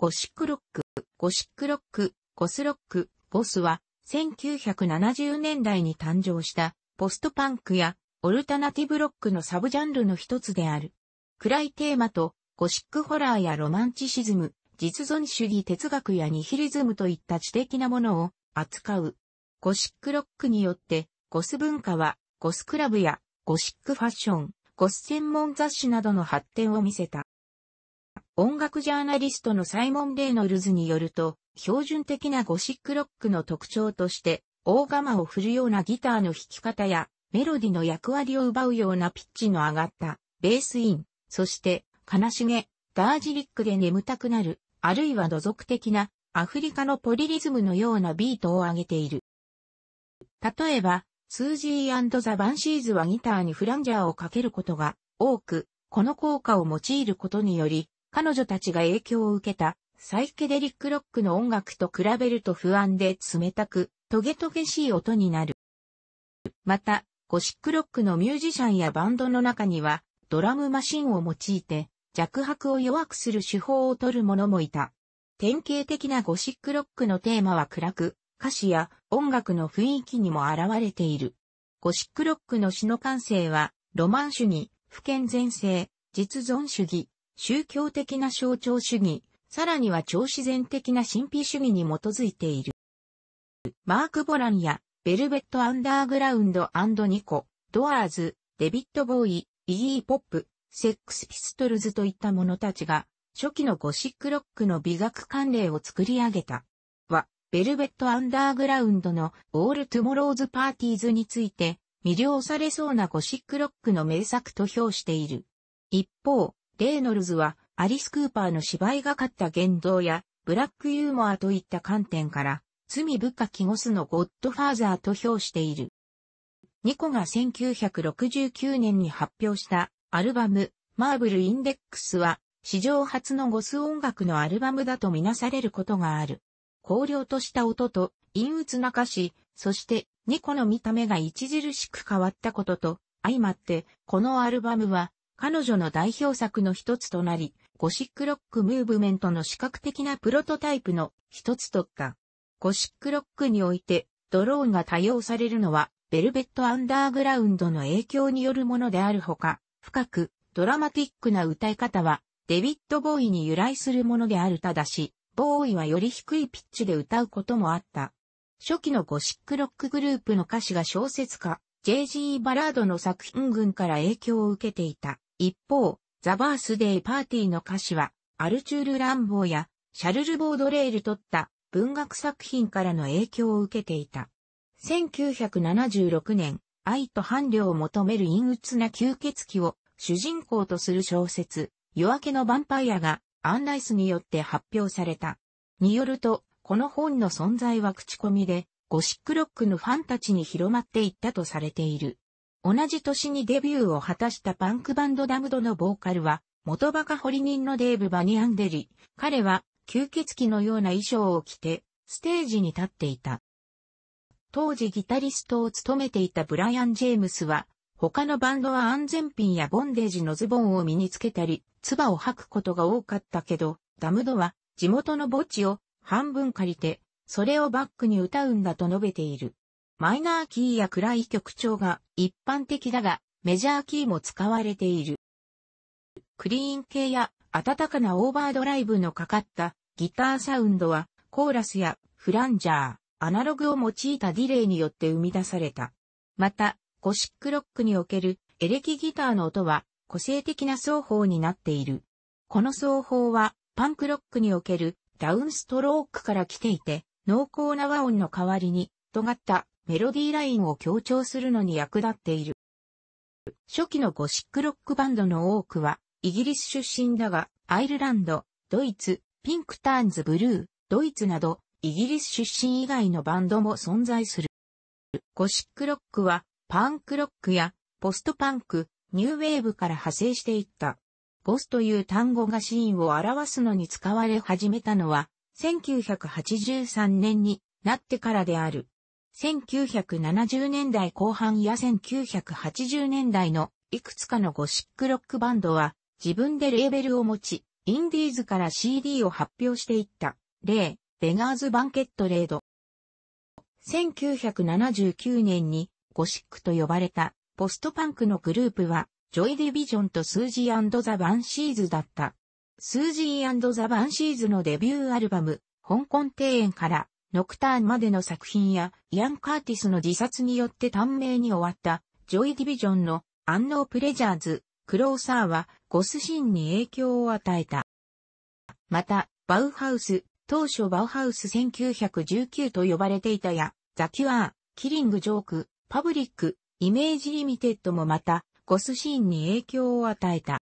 ゴシックロック、ゴシックロック、ゴスロック、ボスは、1970年代に誕生した、ポストパンクや、オルタナティブロックのサブジャンルの一つである。暗いテーマと、ゴシックホラーやロマンチシズム、実存主義哲学やニヒリズムといった知的なものを扱う。ゴシックロックによって、ゴス文化は、ゴスクラブや、ゴシックファッション、ゴス専門雑誌などの発展を見せた。音楽ジャーナリストのサイモン・レイノルズによると、標準的なゴシックロックの特徴として、大釜を振るようなギターの弾き方や、メロディの役割を奪うようなピッチの上がった、ベースイン、そして、悲しげ、ダージリックで眠たくなる、あるいは土俗的な、アフリカのポリリズムのようなビートを上げている。例えば、スージーザ・バンシーズはギターにフランジャーをかけることが多く、この効果を用いることにより、彼女たちが影響を受けたサイケデリックロックの音楽と比べると不安で冷たく、トゲトゲしい音になる。また、ゴシックロックのミュージシャンやバンドの中には、ドラムマシンを用いて、弱拍を弱くする手法を取る者もいた。典型的なゴシックロックのテーマは暗く、歌詞や音楽の雰囲気にも現れている。ゴシックロックの詩の感性は、ロマン主義、不健全性、実存主義、宗教的な象徴主義、さらには超自然的な神秘主義に基づいている。マーク・ボランや、ベルベット・アンダーグラウンドニコ、ドアーズ、デビット・ボーイ、イギー・ポップ、セックス・ピストルズといった者たちが、初期のゴシックロックの美学関連を作り上げた。は、ベルベット・アンダーグラウンドのオール・トゥモローズ・パーティーズについて、魅了されそうなゴシックロックの名作と評している。一方、レイノルズは、アリス・クーパーの芝居がかった言動や、ブラックユーモアといった観点から、罪深きゴスのゴッドファーザーと評している。ニコが1969年に発表したアルバム、マーブル・インデックスは、史上初のゴス音楽のアルバムだとみなされることがある。荒涼とした音と、陰鬱な歌詞、そして、ニコの見た目が著しく変わったことと、相まって、このアルバムは、彼女の代表作の一つとなり、ゴシックロックムーブメントの視覚的なプロトタイプの一つとった。ゴシックロックにおいて、ドローンが多用されるのは、ベルベットアンダーグラウンドの影響によるものであるほか、深く、ドラマティックな歌い方は、デビッド・ボーイに由来するものであるただし、ボーイはより低いピッチで歌うこともあった。初期のゴシックロックグループの歌詞が小説家、J.G. バラードの作品群から影響を受けていた。一方、ザ・バースデー・パーティーの歌詞は、アルチュール・ランボーや、シャルル・ボードレールとった文学作品からの影響を受けていた。1976年、愛と伴侶を求める陰鬱な吸血鬼を主人公とする小説、夜明けのヴァンパイアがアンライスによって発表された。によると、この本の存在は口コミで、ゴシックロックのファンたちに広まっていったとされている。同じ年にデビューを果たしたパンクバンドダムドのボーカルは、元バカ掘り人のデーブ・バニアンデリ。彼は、吸血鬼のような衣装を着て、ステージに立っていた。当時ギタリストを務めていたブライアン・ジェームスは、他のバンドは安全ピンやボンデージのズボンを身につけたり、唾を吐くことが多かったけど、ダムドは地元の墓地を半分借りて、それをバックに歌うんだと述べている。マイナーキーや暗い曲調が一般的だが、メジャーキーも使われている。クリーン系や暖かなオーバードライブのかかったギターサウンドは、コーラスやフランジャー、アナログを用いたディレイによって生み出された。また、ゴシックロックにおけるエレキギターの音は個性的な奏法になっている。この奏法はパンクロックにおけるダウンストロークから来ていて、濃厚な和音の代わりに尖ったメロディーラインを強調するのに役立っている。初期のゴシックロックバンドの多くは、イギリス出身だが、アイルランド、ドイツ、ピンクターンズブルー、ドイツなど、イギリス出身以外のバンドも存在する。ゴシックロックは、パンクロックや、ポストパンク、ニューウェーブから派生していった。ゴスという単語がシーンを表すのに使われ始めたのは、1983年になってからである。1970年代後半や1980年代のいくつかのゴシックロックバンドは自分でレーベルを持ち、インディーズから CD を発表していった。例、ベガーズ・バンケット・レード。1979年にゴシックと呼ばれたポストパンクのグループは、ジョイ・ディビジョンとスージーザ・バンシーズだった。スージーザ・バンシーズのデビューアルバム、香港庭園からノクターンまでの作品や、イアン・カーティスの自殺によって短命に終わった、ジョイ・ディビジョンの、アンノー・プレジャーズ、クローサーは、ゴスシーンに影響を与えた。また、バウハウス、当初バウハウス1919と呼ばれていたや、ザ・キュアー、キリング・ジョーク、パブリック、イメージ・リミテッドもまた、ゴスシーンに影響を与えた。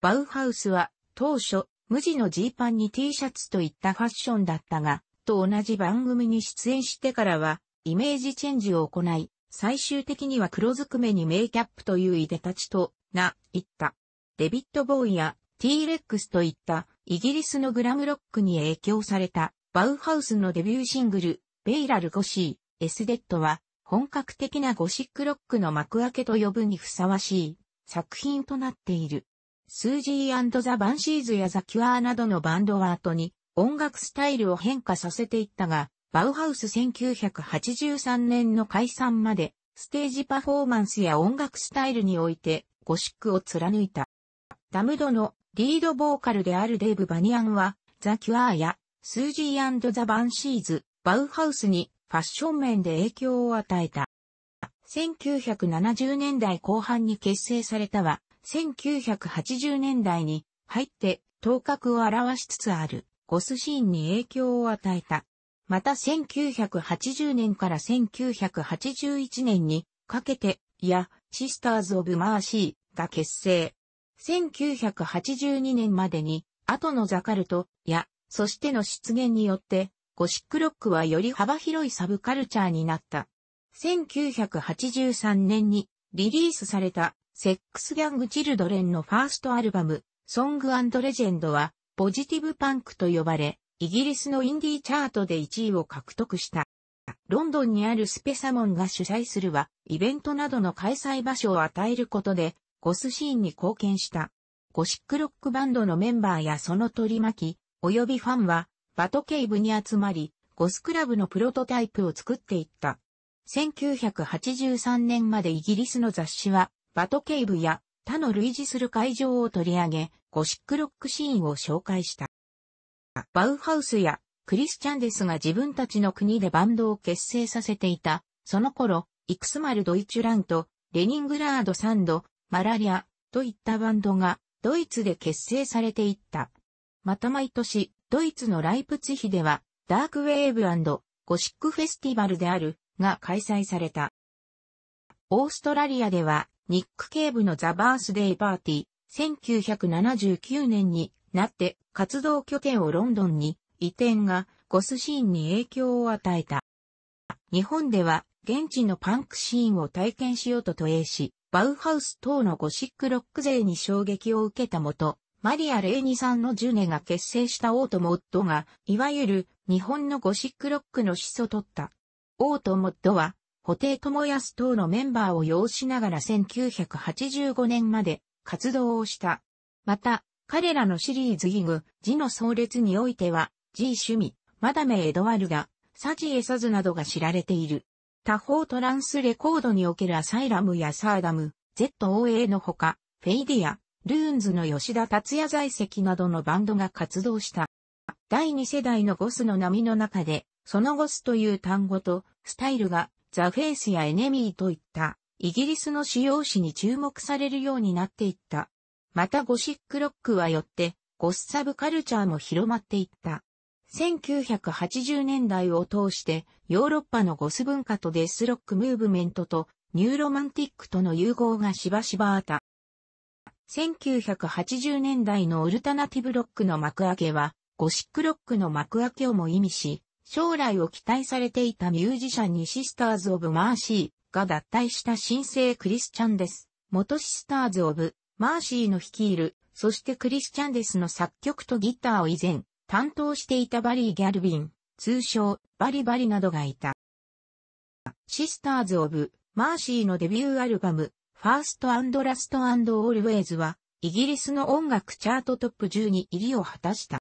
バウハウスは、当初、無地のジーパンに T シャツといったファッションだったが、と同じ番組に出演してからは、イメージチェンジを行い、最終的には黒ずくめにメイキャップといういでたちとな、言った。デビット・ボーイや T レックスといったイギリスのグラムロックに影響されたバウハウスのデビューシングルベイラル・ゴシー・エスデッドは本格的なゴシックロックの幕開けと呼ぶにふさわしい作品となっている。スージーザ・バンシーズやザ・キュアーなどのバンドは後に音楽スタイルを変化させていったが、バウハウス1983年の解散まで、ステージパフォーマンスや音楽スタイルにおいて、ゴシックを貫いた。ダムドのリードボーカルであるデーブ・バニアンは、ザ・キュアーやスージーザ・バンシーズ、バウハウスにファッション面で影響を与えた。1970年代後半に結成されたは、1980年代に入って頭角を現しつつある。ゴスシーンに影響を与えた。また1980年から1981年にかけて、いや、シスターズ・オブ・マーシーが結成。1982年までに、後のザカルト、や、そしての出現によって、ゴシックロックはより幅広いサブカルチャーになった。1983年にリリースされたセックスギャングチルドレンのファーストアルバム、ソングレジェンドはポジティブパンクと呼ばれ、イギリスのインディーチャートで1位を獲得した。ロンドンにあるスペサモンが主催するは、イベントなどの開催場所を与えることで、ゴスシーンに貢献した。ゴシックロックバンドのメンバーやその取り巻き、及びファンは、バトケイブに集まり、ゴスクラブのプロトタイプを作っていった。1983年までイギリスの雑誌は、バトケイブや他の類似する会場を取り上げ、ゴシックロックシーンを紹介した。バウハウスやクリスチャンデスが自分たちの国でバンドを結成させていた。その頃、イクスマル・ドイチュラント、レニングラード・サンド、マラリアといったバンドがドイツで結成されていった。また毎年、ドイツのライプツヒでは、ダークウェーブゴシックフェスティバルであるが開催された。オーストラリアでは、ニック・ケーブのザ・バースデイ・パーティー、1979年になって活動拠点をロンドンに移転がゴスシーンに影響を与えた。日本では現地のパンクシーンを体験しようと投影し、バウハウス等のゴシックロック勢に衝撃を受けたもと、マリア・レイニさんのジュネが結成したオートモッドが、いわゆる日本のゴシックロックの始祖とった。オートモッドは布袋智康等のメンバーを要しながら1985年まで活動をした。また、彼らのシリーズギグ、字の創列においては、G 趣味、マダメ・エドワルガ、サジ・エサズなどが知られている。他方トランスレコードにおけるアサイラムやサーダム、ZOA のほか、フェイディア、ルーンズの吉田達也在籍などのバンドが活動した。第2世代のゴスの波の中で、そのゴスという単語とスタイルがザ・フェイスやエネミーといった、イギリスの使用紙に注目されるようになっていった。またゴシックロックはよって、ゴッサブカルチャーも広まっていった。1980年代を通してヨーロッパのゴス文化とデスロックムーブメントとニューロマンティックとの融合がしばしばあった。1980年代のオルタナティブロックの幕開けはゴシックロックの幕開けをも意味し、将来を期待されていたミュージシャンにシスターズ・オブ・マーシーが脱退した新生クリスチャンです。元シスターズ・オブ・マーシーの率いる、そしてクリスチャンデスの作曲とギターを以前、担当していたバリー・ギャルビン、通称、バリバリなどがいた。シスターズ・オブ・マーシーのデビューアルバム、ファーストラストオールウェイズは、イギリスの音楽チャートトップ10に入りを果たした。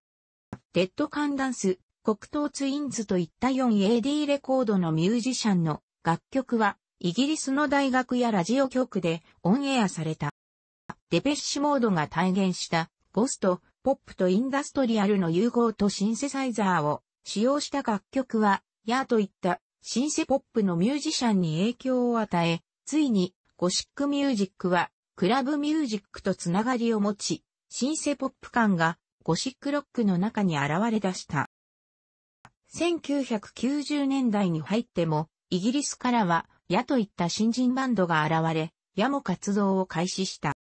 デッドカンダンス、黒糖ツインズといった 4AD レコードのミュージシャンの楽曲は、イギリスの大学やラジオ局でオンエアされた。デペッシュモードが体現したゴスト、ポップとインダストリアルの融合とシンセサイザーを使用した楽曲は、ヤーといったシンセポップのミュージシャンに影響を与え、ついにゴシックミュージックはクラブミュージックとつながりを持ち、シンセポップ感がゴシックロックの中に現れ出した。1990年代に入っても、イギリスからは、矢といった新人バンドが現れ、矢も活動を開始した。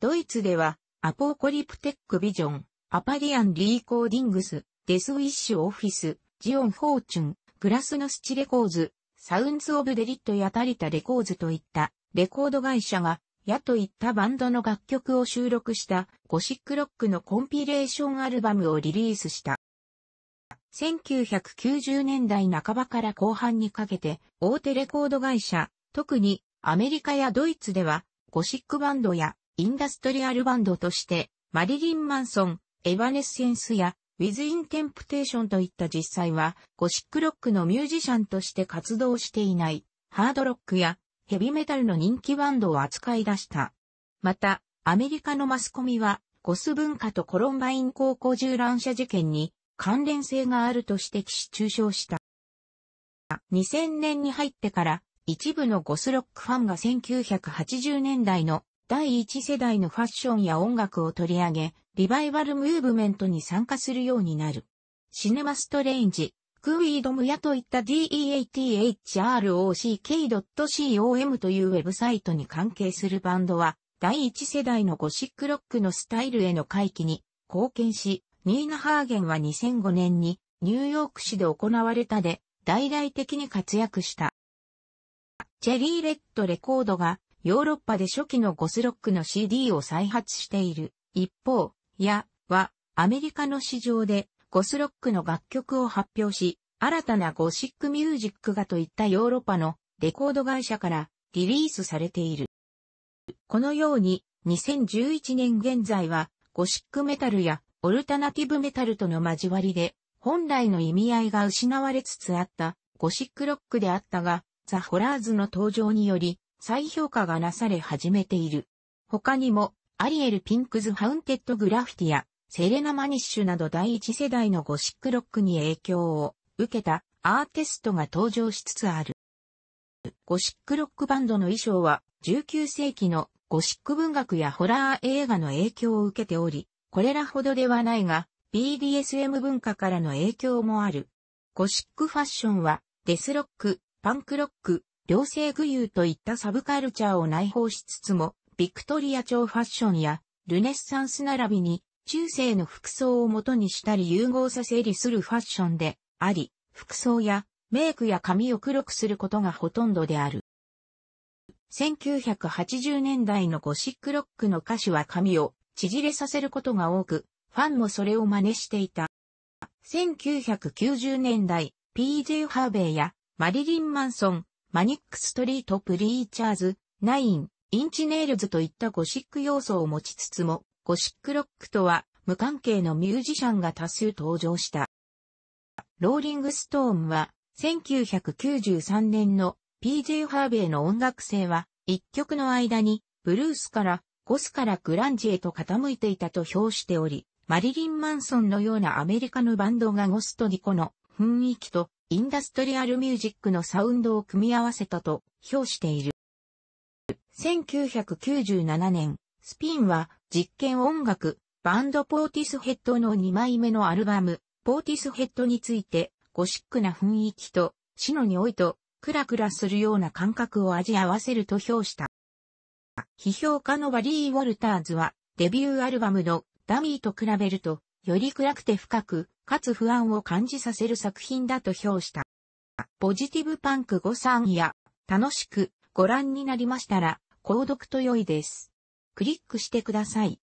ドイツでは、アポーコリプテックビジョン、アパリアンリーコーディングス、デスウィッシュオフィス、ジオンフォーチュン、グラスのスチレコーズ、サウンズオブデリットやタリタレコーズといったレコード会社が、矢といったバンドの楽曲を収録したゴシックロックのコンピレーションアルバムをリリースした。1990年代半ばから後半にかけて、大手レコード会社、特にアメリカやドイツでは、ゴシックバンドやインダストリアルバンドとして、マリリン・マンソン、エヴァネッセンスや、ウィズ・イン・テンプテーションといった実際は、ゴシックロックのミュージシャンとして活動していない、ハードロックやヘビメタルの人気バンドを扱い出した。また、アメリカのマスコミは、ゴス文化とコロンバイン高校銃乱射事件に関連性があると指摘し中傷した。2000年に入ってから一部のゴスロックファンが1980年代の第一世代のファッションや音楽を取り上げ、リバイバルムーブメントに参加するようになる。シネマストレインジ、クウィードムやといった DEATHROCK.com というウェブサイトに関係するバンドは、第一世代のゴシックロックのスタイルへの回帰に貢献し、ニーナ・ハーゲンは2005年にニューヨーク市で行われたで、大々的に活躍した。チェリー・レッドレコードがヨーロッパで初期のゴスロックの CD を再発している。一方、や、は、アメリカの市場でゴスロックの楽曲を発表し、新たなゴシックミュージックがといったヨーロッパのレコード会社からリリースされている。このように、2011年現在は、ゴシックメタルやオルタナティブメタルとの交わりで、本来の意味合いが失われつつあったゴシックロックであったが、ザ・ホラーズの登場により再評価がなされ始めている。他にも、アリエル・ピンクズ・ハウンテッド・グラフィティや、セレナ・マニッシュなど第一世代のゴシックロックに影響を受けたアーティストが登場しつつある。ゴシックロックバンドの衣装は19世紀のゴシック文学やホラー映画の影響を受けており、これらほどではないが、BDSM 文化からの影響もある。ゴシックファッションは、デスロック、パンクロック、両性具有といったサブカルチャーを内包しつつも、ビクトリア朝ファッションや、ルネッサンス並びに、中世の服装を元にしたり融合させりするファッションであり、服装やメイクや髪を黒くすることがほとんどである。1980年代のゴシックロックの歌手は髪を縮れさせることが多く、ファンもそれを真似していた。1990年代、PJ ハーベイやマリリン・マンソン、マニック・ストリート・プリーチャーズ、ナイン、インチネイルズといったゴシック要素を持ちつつも、ゴシックロックとは無関係のミュージシャンが多数登場した。ローリング・ストーンは、1993年の PJ ハーベイの音楽性は、一曲の間に、ブルースからゴスからグランジへと傾いていたと評しており、マリリン・マンソンのようなアメリカのバンドがゴスとィコの雰囲気とインダストリアルミュージックのサウンドを組み合わせたと評している。1997年、スピンは実験音楽、バンドポーティスヘッドの2枚目のアルバム、ポーティスヘッドについて、ゴシックな雰囲気と、シノにおいと、クラクラするような感覚を味合わせると評した。批評家のバリー・ウォルターズは、デビューアルバムのダミーと比べると、より暗くて深く、かつ不安を感じさせる作品だと評した。ポジティブパンク5さんや、楽しくご覧になりましたら、購読と良いです。クリックしてください。